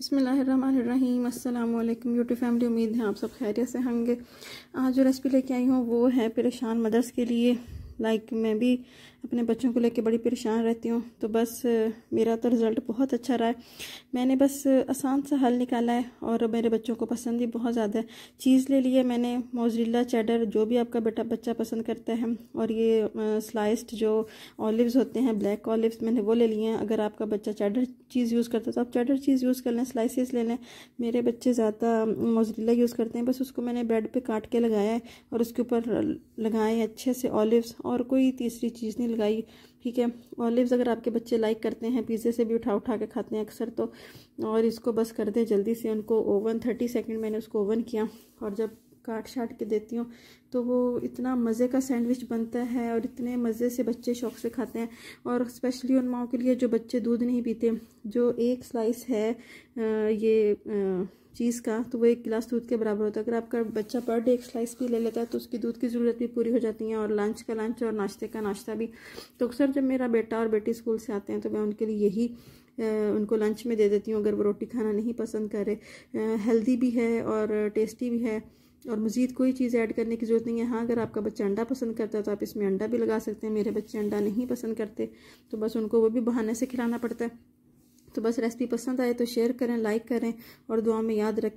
बसमीम अल्लाम UT family उम्मीद है आप सब खैरियत से होंगे आज जो रेसिपी लेके आई हूँ वो है परेशान मदर्स के लिए लाइक like, मैं भी अपने बच्चों को लेके बड़ी परेशान रहती हूँ तो बस मेरा तो रिज़ल्ट बहुत अच्छा रहा है मैंने बस आसान सा हल निकाला है और मेरे बच्चों को पसंद भी बहुत ज़्यादा है चीज़ ले लिए मैंने मोजरीला चैडर जो भी आपका बेटा बच्चा पसंद करता है और ये स्लाइस्ड जो ऑलिव्स होते हैं ब्लैक ऑलिव्स मैंने वो ले लिए हैं अगर आपका बच्चा चैडर चीज़ यूज़ करता है तो आप चैडर चीज़ यूज़ कर लें स्लाइसिस ले लें मेरे बच्चे ज़्यादा मोजरीला यूज़ करते हैं बस उसको मैंने ब्रेड पर काट के लगाया है और उसके ऊपर लगाए अच्छे से ऑलिव्स और कोई तीसरी चीज़ नहीं लगाई ठीक है ऑलिव्स अगर आपके बच्चे लाइक करते हैं पिज़्ज़े से भी उठा उठा के खाते हैं अक्सर तो और इसको बस कर दें जल्दी से उनको ओवन थर्टी सेकेंड मैंने उसको ओवन किया और जब काट छाट के देती हूँ तो वो इतना मज़े का सैंडविच बनता है और इतने मज़े से बच्चे शौक से खाते हैं और स्पेशली उन माओ के लिए जो बच्चे दूध नहीं पीते जो एक स्लाइस है ये चीज़ का तो वो एक गिलास दूध के बराबर होता है अगर आपका बच्चा पर डे एक स्लाइस भी ले लेता है तो उसकी दूध की ज़रूरत भी पूरी हो जाती है और लंच का लंच और नाश्ते का नाश्ता भी तो अक्सर जब मेरा बेटा और बेटी स्कूल से आते हैं तो मैं उनके लिए यही उनको लंच में दे देती हूँ अगर वो रोटी खाना नहीं पसंद करे हेल्दी भी है और टेस्टी भी है और मज़ीद कोई चीज़ ऐड करने की ज़रूरत नहीं है हाँ अगर आपका बच्चा अंडा पसंद करता है तो आप इसमें अंडा भी लगा सकते हैं मेरे बच्चे अंडा नहीं पसंद करते तो बस उनको वो भी बहाने से खिलाना पड़ता है तो बस रेसिपी पसंद आए तो शेयर करें लाइक करें और दुआ में याद रखें